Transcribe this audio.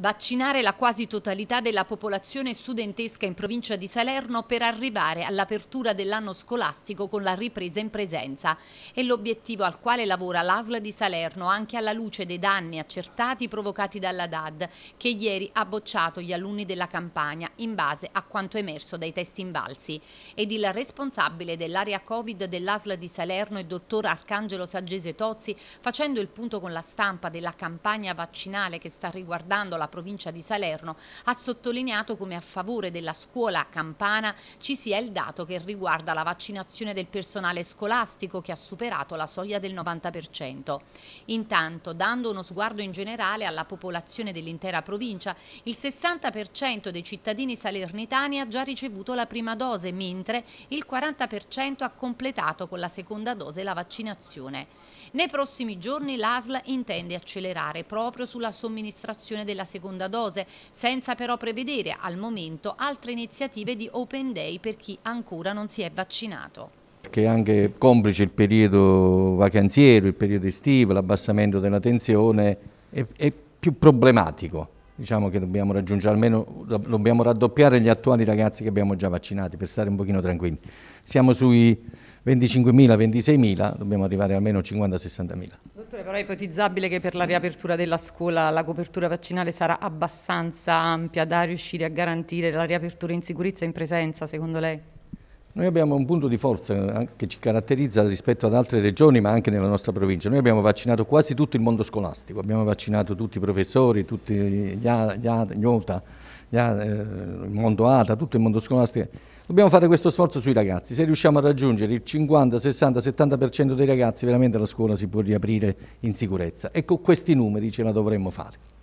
Vaccinare la quasi totalità della popolazione studentesca in provincia di Salerno per arrivare all'apertura dell'anno scolastico con la ripresa in presenza è l'obiettivo al quale lavora l'ASL di Salerno anche alla luce dei danni accertati provocati dalla DAD che ieri ha bocciato gli alunni della campagna in base a quanto emerso dai test invalsi ed il responsabile dell'area Covid dell'ASL di Salerno il dottor Arcangelo Saggese Tozzi facendo il punto con la stampa della campagna vaccinale che sta riguardando la provincia di Salerno ha sottolineato come a favore della scuola campana ci sia il dato che riguarda la vaccinazione del personale scolastico che ha superato la soglia del 90%. Intanto, dando uno sguardo in generale alla popolazione dell'intera provincia, il 60% dei cittadini salernitani ha già ricevuto la prima dose, mentre il 40% ha completato con la seconda dose la vaccinazione. Nei prossimi giorni l'ASL intende accelerare proprio sulla somministrazione della seconda seconda dose, senza però prevedere al momento altre iniziative di open day per chi ancora non si è vaccinato perché anche complice il periodo vacanziero, il periodo estivo, l'abbassamento della tensione, è, è più problematico diciamo che dobbiamo raggiungere almeno, dobbiamo raddoppiare gli attuali ragazzi che abbiamo già vaccinati per stare un pochino tranquilli. Siamo sui 25.000-26.000, dobbiamo arrivare almeno 50-60.000. Dottore, però è ipotizzabile che per la riapertura della scuola la copertura vaccinale sarà abbastanza ampia da riuscire a garantire la riapertura in sicurezza e in presenza, secondo lei? Noi abbiamo un punto di forza eh, che ci caratterizza rispetto ad altre regioni ma anche nella nostra provincia. Noi abbiamo vaccinato quasi tutto il mondo scolastico, abbiamo vaccinato tutti i professori, tutti gli, A, gli, gli OTA, gli eh, il mondo ATA, tutto il mondo scolastico. Dobbiamo fare questo sforzo sui ragazzi. Se riusciamo a raggiungere il 50, 60, 70% dei ragazzi veramente la scuola si può riaprire in sicurezza Ecco, questi numeri ce la dovremmo fare.